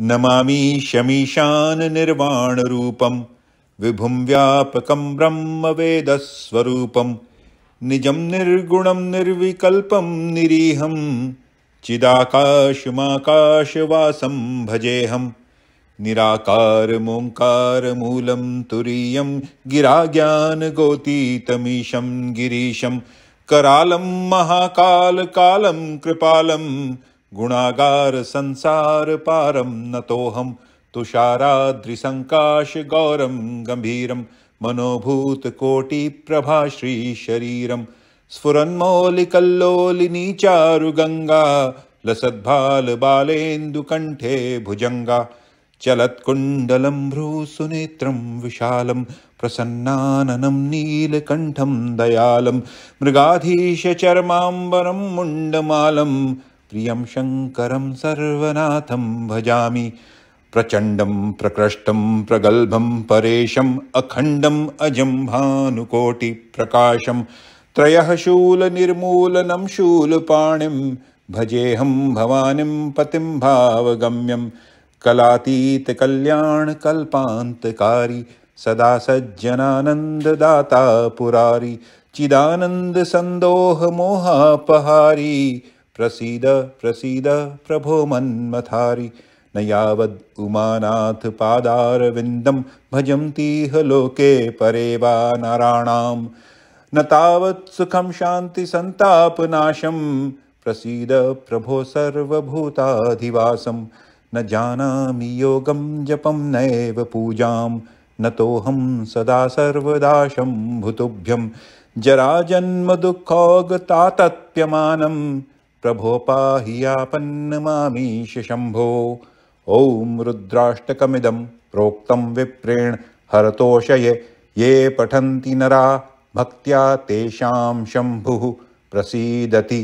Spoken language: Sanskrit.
नमामीशमीशान निर्वाणरूपम् विभुं व्यापकम् ब्रह्मवेदस्वरूपम् निजं निर्गुणं निर्विकल्पम् निरीहम् चिदाकाशमाकाशवासं भजेऽहम् निराकार मोङ्कारमूलं तुरीयम् गिराज्ञान गोपीतमीशम् गिरीशम् करालम् महाकाल कृपालम् गुणागार संसार संसारपारं नतोऽहं तुषाराद्रिसङ्काशगौरं गम्भीरं मनोभूतकोटिप्रभा श्रीशरीरं स्फुरन्मोलिकल्लोलिनीचारु गङ्गा लसद्बालबालेन्दुकण्ठे भुजङ्गा चलत्कुण्डलं भ्रूसुनेत्रं विशालं प्रसन्नाननं नीलकण्ठं दयालं मृगाधीश मुण्डमालम् प्रियं शङ्करं सर्वनाथं भजामि प्रचण्डं प्रकृष्टं प्रगल्भं परेशम् अखण्डम् भानुकोटिप्रकाशं त्रयः शूलनिर्मूलनं शूलपाणिं भजेऽहं भवानिं भावगम्यं कलातीतकल्याणकल्पान्तकारि सदा सज्जनानन्ददाता पुरारि चिदानन्दसन्दोहमोहापहारी प्रसीद प्रसीद प्रभो मन्मथारि न उमानाथ पादारविन्दं भजन्तीह लोके परे वा नाराणां न तावत् सुखं शान्तिसन्तापनाशं प्रसीद प्रभो सर्वभूताधिवासं न जानामि योगं जपं नैव पूजां न तोऽहं सदा सर्वदाशं भुतुभ्यं जराजन्मदुःखौगतातप्यमानं प्रभो यापन्नमामीश शम्भो ॐ रुद्राष्टकमिदं प्रोक्तं विप्रेण हरतोषये ये पठन्ति नरा भक्त्या तेषां शम्भुः प्रसीदति